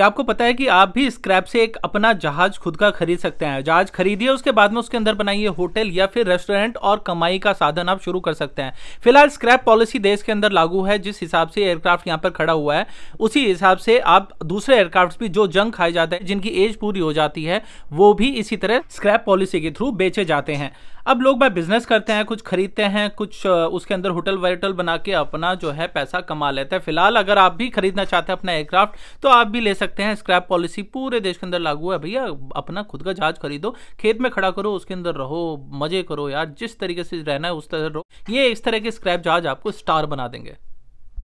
क्या आपको पता है कि आप भी स्क्रैप से एक अपना जहाज खुद का खरीद सकते हैं जहाज खरीदिए उसके बाद में उसके अंदर बनाइए होटल या फिर रेस्टोरेंट और कमाई का साधन आप शुरू कर सकते हैं फिलहाल स्क्रैप पॉलिसी देश के अंदर लागू है जिस हिसाब से एयरक्राफ्ट यहाँ पर खड़ा हुआ है उसी हिसाब से आप दूसरे एयरक्राफ्ट भी जो जंग खाए जाते हैं जिनकी एज पूरी हो जाती है वो भी इसी तरह स्क्रैप पॉलिसी के थ्रू बेचे जाते हैं अब लोग भाई बिजनेस करते हैं कुछ खरीदते हैं कुछ उसके अंदर होटल वेटल बना के अपना जो है पैसा कमा लेते हैं फिलहाल अगर आप भी खरीदना चाहते हैं अपना एयरक्राफ्ट तो आप भी ले सकते हैं स्क्रैप पॉलिसी पूरे देश के अंदर लागू है भैया अपना खुद का जहाज खरीदो खेत में खड़ा करो उसके अंदर रहो मजे करो यार जिस तरीके से रहना है उस तरह रहो ये इस तरह के स्क्रैप जहाज आपको स्टार बना देंगे